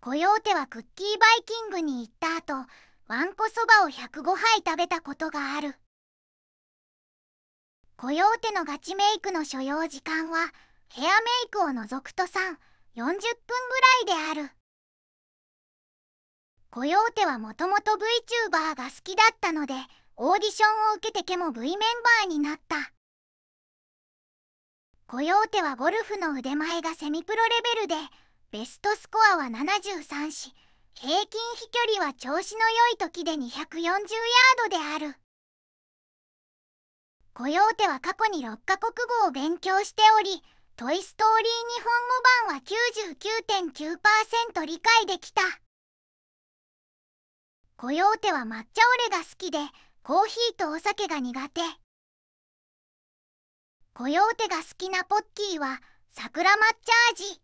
コヨーテはクッキーバイキングに行った後わんこそばを105杯食べたことがあるコヨーテのガチメイクの所要時間はヘアメイクを除くと340分ぐらいであるコヨーテはもともと VTuber が好きだったのでオーディションを受けてケも V メンバーになったコヨーテはゴルフの腕前がセミプロレベルでベストスコアは73し平均飛距離は調子の良い時で240ヤードであるコヨーテは過去に6カ国語を勉強しており「トイ・ストーリー日本語版」は99.9%理解できたコヨーテは抹茶オレが好きでコーヒーとお酒が苦手コヨーテが好きなポッキーは桜抹茶味